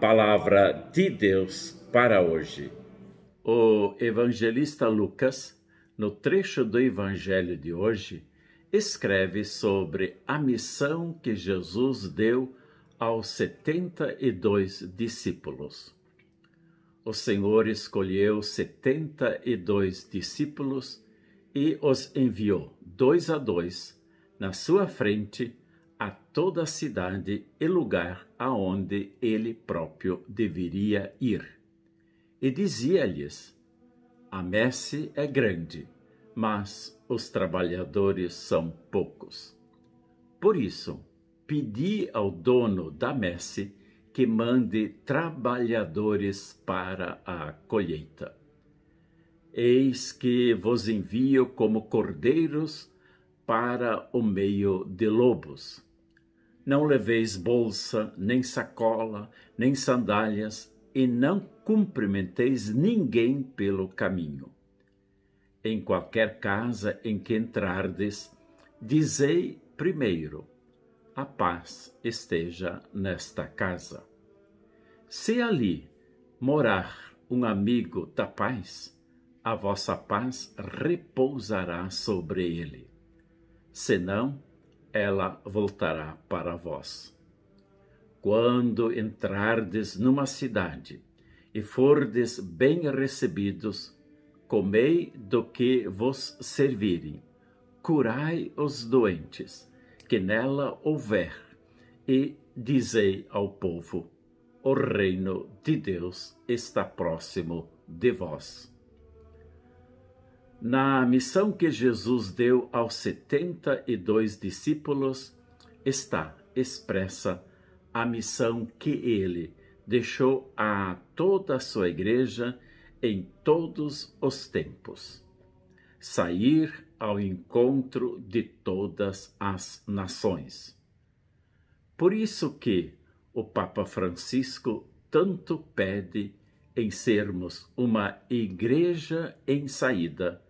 palavra de Deus para hoje. O evangelista Lucas, no trecho do evangelho de hoje, escreve sobre a missão que Jesus deu aos 72 discípulos. O Senhor escolheu 72 discípulos e os enviou dois a dois na sua frente a toda a cidade e lugar aonde ele próprio deveria ir. E dizia-lhes: A messe é grande, mas os trabalhadores são poucos. Por isso, pedi ao dono da messe que mande trabalhadores para a colheita. Eis que vos envio como cordeiros para o meio de lobos. Não leveis bolsa, nem sacola, nem sandálias, e não cumprimenteis ninguém pelo caminho. Em qualquer casa em que entrardes, dizei primeiro: a paz esteja nesta casa. Se ali morar um amigo da paz, a vossa paz repousará sobre ele. Senão, ela voltará para vós. Quando entrardes numa cidade e fordes bem recebidos, comei do que vos servirem, curai os doentes, que nela houver, e dizei ao povo: O reino de Deus está próximo de vós. Na missão que Jesus deu aos 72 discípulos está expressa a missão que ele deixou a toda a sua igreja em todos os tempos: sair ao encontro de todas as nações. Por isso que o Papa Francisco tanto pede em sermos uma igreja em saída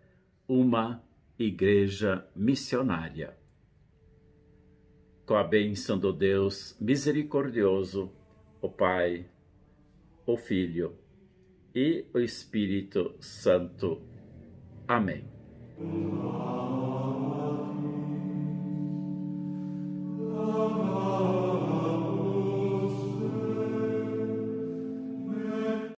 uma igreja missionária. Com a bênção do Deus misericordioso, o Pai, o Filho e o Espírito Santo. Amém.